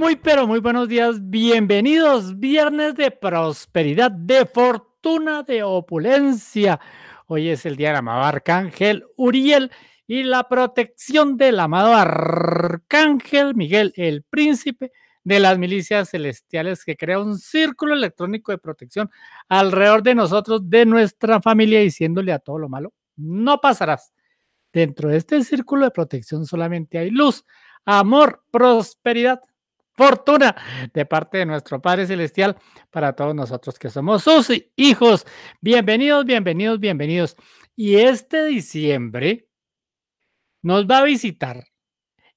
Muy pero muy buenos días, bienvenidos. Viernes de prosperidad, de fortuna, de opulencia. Hoy es el día del amado Arcángel Uriel y la protección del amado Arcángel Miguel, el príncipe de las milicias celestiales que crea un círculo electrónico de protección alrededor de nosotros, de nuestra familia, diciéndole a todo lo malo, no pasarás. Dentro de este círculo de protección solamente hay luz, amor, prosperidad, fortuna de parte de nuestro Padre Celestial para todos nosotros que somos sus hijos. Bienvenidos, bienvenidos, bienvenidos. Y este diciembre nos va a visitar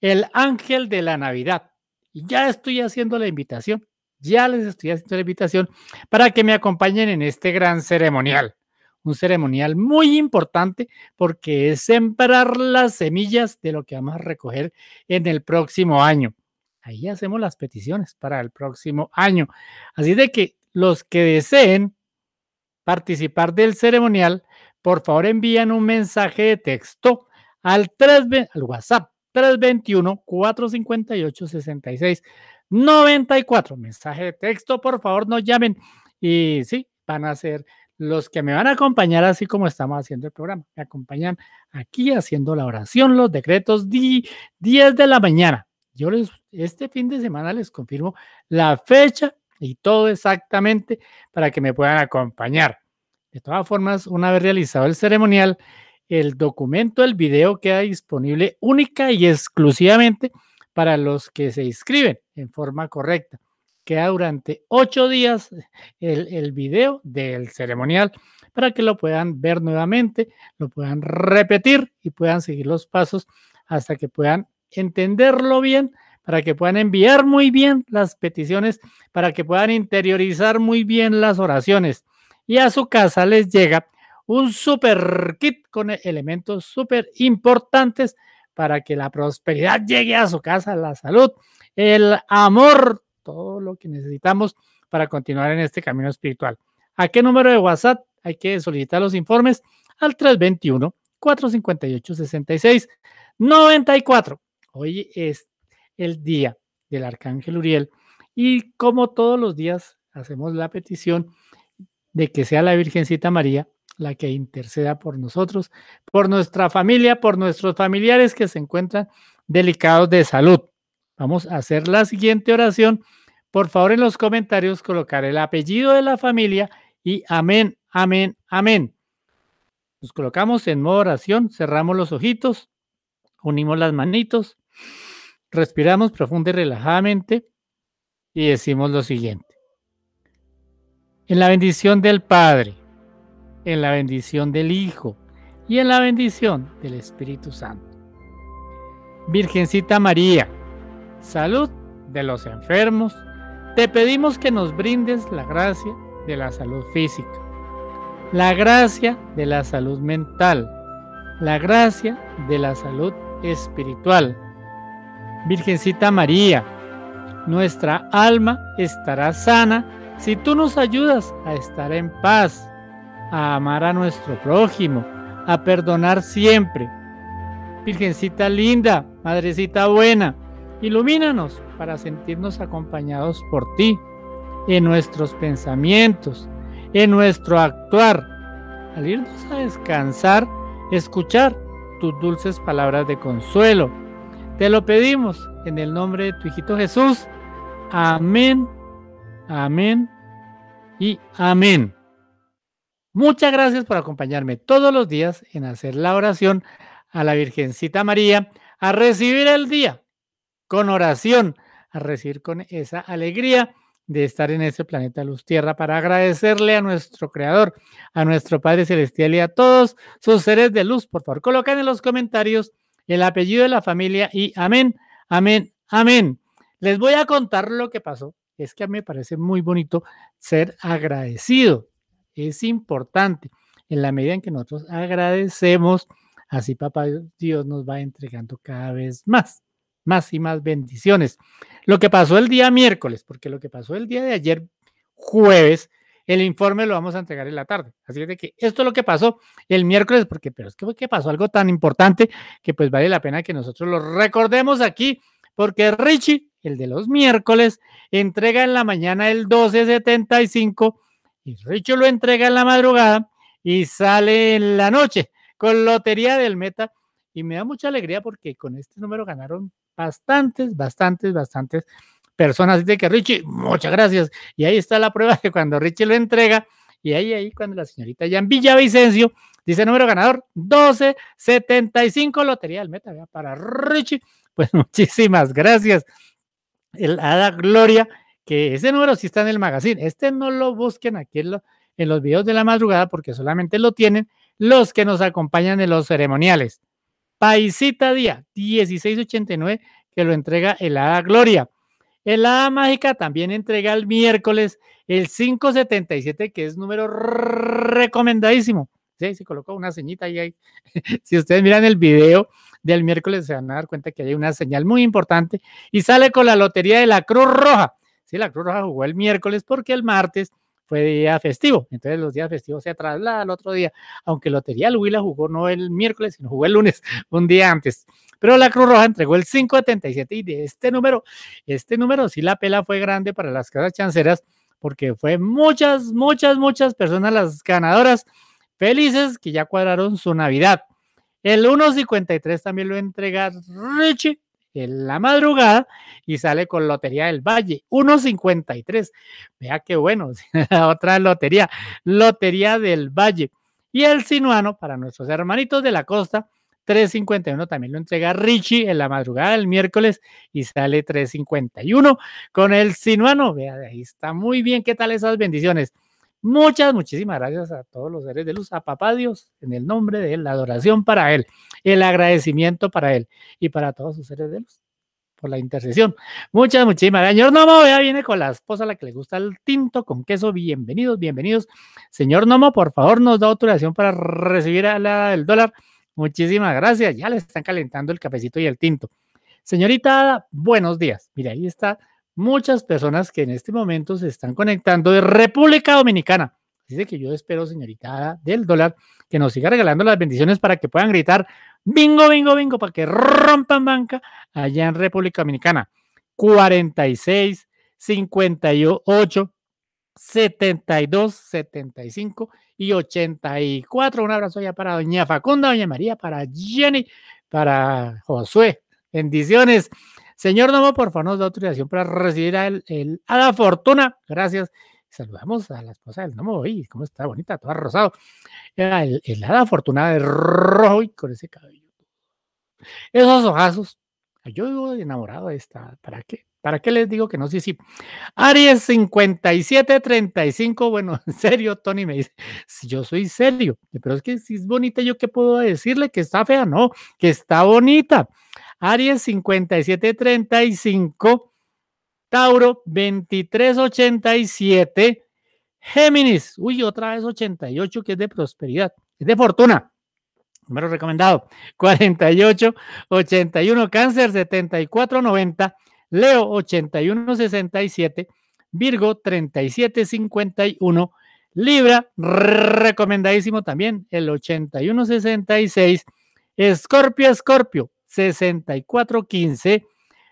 el ángel de la Navidad. Ya estoy haciendo la invitación, ya les estoy haciendo la invitación para que me acompañen en este gran ceremonial. Un ceremonial muy importante porque es sembrar las semillas de lo que vamos a recoger en el próximo año ahí hacemos las peticiones para el próximo año. Así de que los que deseen participar del ceremonial, por favor envían un mensaje de texto al, al WhatsApp 321 458 94, Mensaje de texto, por favor, nos llamen. Y sí, van a ser los que me van a acompañar, así como estamos haciendo el programa. Me acompañan aquí haciendo la oración, los decretos, 10 de la mañana. Yo les, este fin de semana les confirmo la fecha y todo exactamente para que me puedan acompañar. De todas formas, una vez realizado el ceremonial, el documento, el video queda disponible única y exclusivamente para los que se inscriben en forma correcta. Queda durante ocho días el, el video del ceremonial para que lo puedan ver nuevamente, lo puedan repetir y puedan seguir los pasos hasta que puedan entenderlo bien, para que puedan enviar muy bien las peticiones, para que puedan interiorizar muy bien las oraciones. Y a su casa les llega un super kit con elementos súper importantes para que la prosperidad llegue a su casa, la salud, el amor, todo lo que necesitamos para continuar en este camino espiritual. ¿A qué número de WhatsApp hay que solicitar los informes? Al 321 458 66 94. Hoy es el día del arcángel Uriel y como todos los días hacemos la petición de que sea la Virgencita María la que interceda por nosotros, por nuestra familia, por nuestros familiares que se encuentran delicados de salud. Vamos a hacer la siguiente oración. Por favor, en los comentarios colocar el apellido de la familia y amén, amén, amén. Nos colocamos en modo oración, cerramos los ojitos, unimos las manitos Respiramos profundo y relajadamente y decimos lo siguiente. En la bendición del Padre, en la bendición del Hijo y en la bendición del Espíritu Santo. Virgencita María, salud de los enfermos, te pedimos que nos brindes la gracia de la salud física, la gracia de la salud mental, la gracia de la salud espiritual Virgencita María, nuestra alma estará sana si tú nos ayudas a estar en paz, a amar a nuestro prójimo, a perdonar siempre. Virgencita linda, Madrecita buena, ilumínanos para sentirnos acompañados por ti, en nuestros pensamientos, en nuestro actuar, al irnos a descansar, escuchar tus dulces palabras de consuelo te lo pedimos en el nombre de tu hijito Jesús. Amén, amén y amén. Muchas gracias por acompañarme todos los días en hacer la oración a la Virgencita María, a recibir el día con oración, a recibir con esa alegría de estar en este planeta Luz Tierra para agradecerle a nuestro Creador, a nuestro Padre Celestial y a todos sus seres de luz. Por favor, colocan en los comentarios el apellido de la familia y amén, amén, amén. Les voy a contar lo que pasó. Es que a mí me parece muy bonito ser agradecido. Es importante. En la medida en que nosotros agradecemos, así papá Dios nos va entregando cada vez más, más y más bendiciones. Lo que pasó el día miércoles, porque lo que pasó el día de ayer, jueves, el informe lo vamos a entregar en la tarde. Así que esto es lo que pasó el miércoles, porque, pero es que, que pasó algo tan importante que pues vale la pena que nosotros lo recordemos aquí, porque Richie, el de los miércoles, entrega en la mañana el 1275 y Richie lo entrega en la madrugada y sale en la noche con Lotería del Meta. Y me da mucha alegría porque con este número ganaron bastantes, bastantes, bastantes personas. de que Richie, muchas gracias. Y ahí está la prueba de cuando Richie lo entrega, y ahí, ahí, cuando la señorita Jan Villavicencio dice número ganador 1275, Lotería del Meta, para Richie. Pues muchísimas gracias. El Hada Gloria, que ese número sí está en el magazine. Este no lo busquen aquí en, los videos de la madrugada porque solamente lo tienen los que nos acompañan en los ceremoniales. Paisita Día 1689, que lo entrega el Hada Gloria. El Mágica también entrega el miércoles el 577, que es número recomendadísimo. Sí, se colocó una señita ahí, ahí. si ustedes miran el video del miércoles, se van a dar cuenta que hay una señal muy importante y sale con la lotería de la Cruz Roja. Sí, la Cruz Roja jugó el miércoles porque el martes fue día festivo. Entonces los días festivos se trasladan al otro día, aunque Lotería Luis la jugó no el miércoles, sino jugó el lunes, un día antes. Pero la Cruz Roja entregó el 5,77 y de este número, este número sí la pela fue grande para las casas chanceras porque fue muchas, muchas, muchas personas las ganadoras felices que ya cuadraron su Navidad. El 1.53 también lo entrega Richie en la madrugada y sale con Lotería del Valle, 1.53. Vea qué bueno, otra lotería, Lotería del Valle. Y el sinuano, para nuestros hermanitos de la costa, 3.51 también lo entrega Richie en la madrugada del miércoles y sale 3.51 con el sinuano. Vea, ahí está muy bien. ¿Qué tal esas bendiciones? Muchas, muchísimas gracias a todos los seres de luz, a papá Dios, en el nombre de la adoración para él, el agradecimiento para él y para todos sus seres de luz por la intercesión. Muchas, muchísimas gracias. Señor Nomo, ya viene con la esposa, la que le gusta el tinto con queso. Bienvenidos, bienvenidos. Señor Nomo, por favor, nos da autorización para recibir a la del dólar Muchísimas gracias. Ya le están calentando el cafecito y el tinto. Señorita, buenos días. Mira, ahí está muchas personas que en este momento se están conectando de República Dominicana. Dice que yo espero, señorita del dólar, que nos siga regalando las bendiciones para que puedan gritar bingo, bingo, bingo, para que rompan banca allá en República Dominicana. 46, 58, 72, 75 y 84. Un abrazo ya para doña Facunda, doña María, para Jenny, para Josué. Bendiciones. Señor Nomo, por favor, nos da autorización para recibir a, el, el, a fortuna. Gracias. Saludamos a la esposa del Nomo ¿Cómo está? Bonita, toda rosado. El, el hada fortuna de rojo y con ese cabello. Esos ojazos. Yo vivo enamorado de esta. ¿Para qué? ¿Para qué les digo que no? Sí, sí. Aries 5735. Bueno, en serio, Tony me dice, si yo soy serio, pero es que si es bonita, ¿yo qué puedo decirle? Que está fea, no, que está bonita. Aries 5735. Tauro 2387. Géminis, uy, otra vez 88, que es de prosperidad, es de fortuna número recomendado 48 81 cáncer 7490. Leo 8167, Virgo 3751, Libra, recomendadísimo también, el 8166, Escorpio, Escorpio 6415,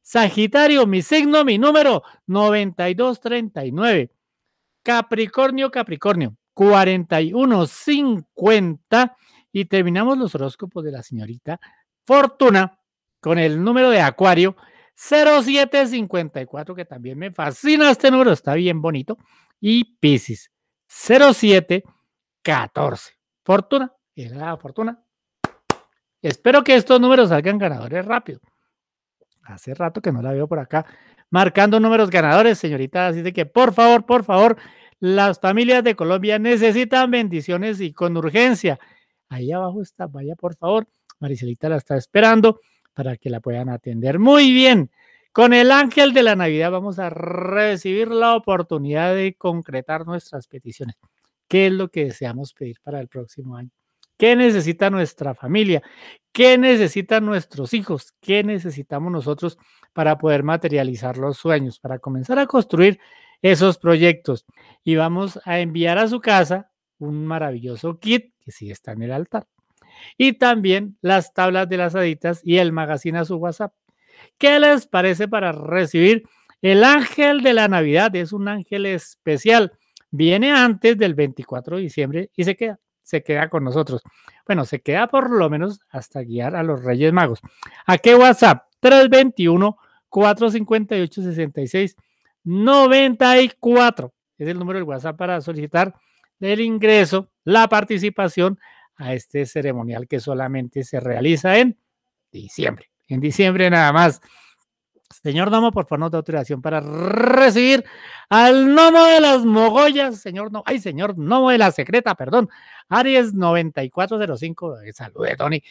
Sagitario, mi signo, mi número 9239, Capricornio, Capricornio 4150 y terminamos los horóscopos de la señorita Fortuna con el número de Acuario 0754, que también me fascina este número, está bien bonito. Y Pisces 0714. Fortuna, es la fortuna. Espero que estos números salgan ganadores rápido. Hace rato que no la veo por acá marcando números ganadores, señorita. Así de que, por favor, por favor, las familias de Colombia necesitan bendiciones y con urgencia. Ahí abajo está, vaya por favor. Maricelita la está esperando para que la puedan atender. Muy bien, con el ángel de la Navidad vamos a recibir la oportunidad de concretar nuestras peticiones. ¿Qué es lo que deseamos pedir para el próximo año? ¿Qué necesita nuestra familia? ¿Qué necesitan nuestros hijos? ¿Qué necesitamos nosotros para poder materializar los sueños? Para comenzar a construir esos proyectos. Y vamos a enviar a su casa un maravilloso kit que sí está en el altar y también las tablas de las aditas y el magazine a su WhatsApp. ¿Qué les parece para recibir el ángel de la Navidad? Es un ángel especial. Viene antes del 24 de diciembre y se queda, se queda con nosotros. Bueno, se queda por lo menos hasta guiar a los Reyes Magos. ¿A qué WhatsApp? 321 458 66 94. Es el número del WhatsApp para solicitar el ingreso, la participación a este ceremonial que solamente se realiza en diciembre. En diciembre nada más. Señor Nomo, por favor, no te autorización para recibir al Nomo de las Mogollas, señor Nomo, ay, señor Nomo de la Secreta, perdón, Aries 9405, eh, de Tony.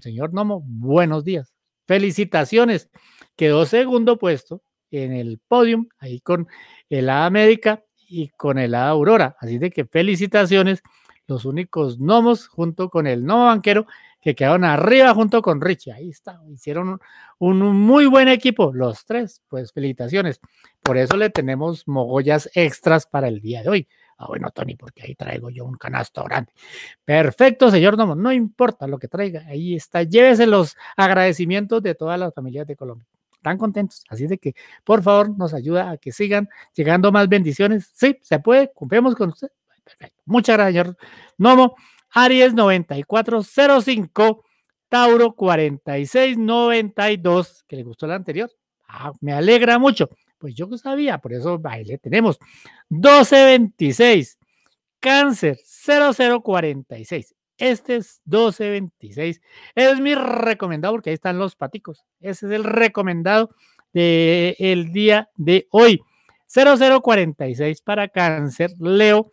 Señor Nomo, buenos días. Felicitaciones. Quedó segundo puesto en el podium, ahí con el A América y con el A Aurora. Así de que felicitaciones los únicos gnomos junto con el no banquero que quedaron arriba junto con Richie. Ahí está, hicieron un, muy buen equipo, los tres. Pues felicitaciones. Por eso le tenemos mogollas extras para el día de hoy. Ah, bueno, Tony, porque ahí traigo yo un canasto grande. Perfecto, señor Nomo, no importa lo que traiga, ahí está. Llévese los agradecimientos de todas las familias de Colombia. Están contentos, así de que por favor nos ayuda a que sigan llegando más bendiciones. Sí, se puede, cumplimos con usted, Perfecto. Muchas gracias, Nomo. Aries 9405, Tauro 4692, que le gustó la anterior. Ah, me alegra mucho. Pues yo que sabía, por eso ahí le tenemos. 1226, Cáncer 0046. Este es 1226. Es mi recomendado porque ahí están los paticos. Ese es el recomendado del día de hoy. 0046 para cáncer, Leo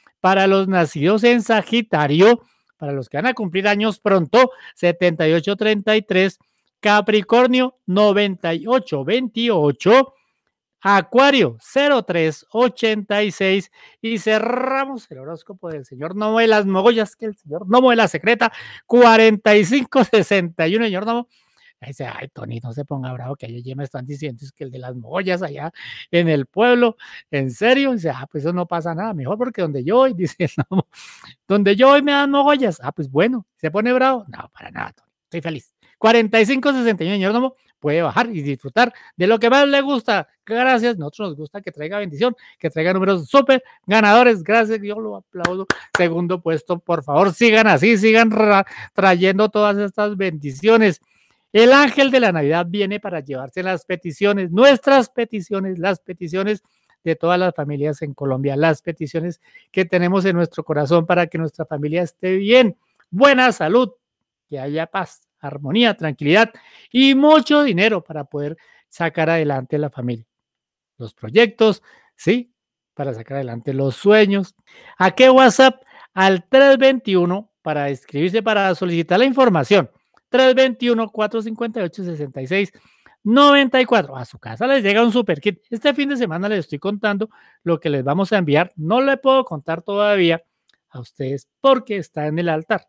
para los nacidos en Sagitario, para los que van a cumplir años pronto, 7833, Capricornio 9828, Acuario 0386 y cerramos el horóscopo del señor Nomo de las Mogollas, que el señor Nomo la Secreta 4561, señor Nomo. Ahí dice, ay, Tony, no se ponga bravo, que ellos ya me están diciendo es que el de las mogollas allá en el pueblo, en serio, dice, ah, pues eso no pasa nada, mejor porque donde yo hoy, dice, donde yo hoy me dan mogollas ah, pues bueno, se pone bravo, no, para nada, Tony, estoy feliz. 45, 61, señor Nomo, puede bajar y disfrutar de lo que más le gusta. Gracias, nosotros nos gusta que traiga bendición, que traiga números súper ganadores. Gracias, yo lo aplaudo. Segundo puesto, por favor, sigan así, sigan trayendo todas estas bendiciones. El ángel de la Navidad viene para llevarse las peticiones, nuestras peticiones, las peticiones de todas las familias en Colombia, las peticiones que tenemos en nuestro corazón para que nuestra familia esté bien, buena salud, que haya paz, armonía, tranquilidad y mucho dinero para poder sacar adelante la familia. Los proyectos, ¿sí? Para sacar adelante los sueños. ¿A qué WhatsApp? Al 321 para escribirse, para solicitar la información. 321-458-66. 94. A su casa les llega un super kit. Este fin de semana les estoy contando lo que les vamos a enviar. No le puedo contar todavía a ustedes porque está en el altar.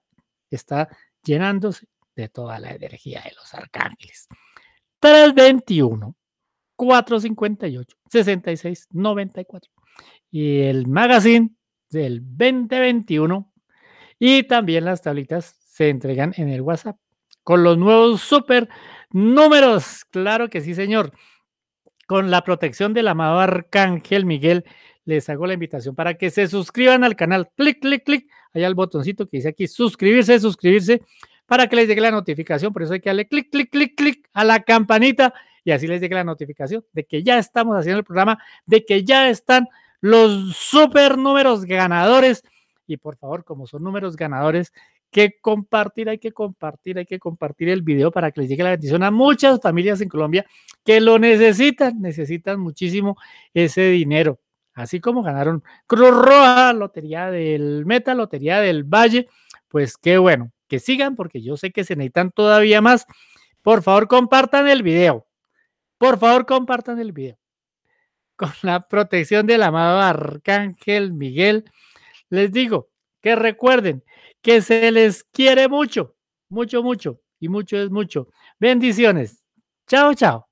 Está llenándose de toda la energía de los arcángeles. 321 458 66 94. Y el magazine del 2021 y también las tablitas se entregan en el WhatsApp con los nuevos super números. Claro que sí, señor. Con la protección del amado Arcángel Miguel, les hago la invitación para que se suscriban al canal. Clic, clic, clic. Allá el botoncito que dice aquí, suscribirse, suscribirse, para que les llegue la notificación. Por eso hay que darle clic, clic, clic, clic a la campanita y así les llegue la notificación de que ya estamos haciendo el programa, de que ya están los super números ganadores. Y por favor, como son números ganadores, que compartir, hay que compartir, hay que compartir el video para que les llegue la bendición a muchas familias en Colombia que lo necesitan, necesitan muchísimo ese dinero. Así como ganaron Cruz Roja, Lotería del Meta, Lotería del Valle, pues qué bueno, que sigan porque yo sé que se necesitan todavía más. Por favor, compartan el video. Por favor, compartan el video. Con la protección del amado Arcángel Miguel, les digo que recuerden, que se les quiere mucho, mucho, mucho, y mucho es mucho. Bendiciones. Chao, chao.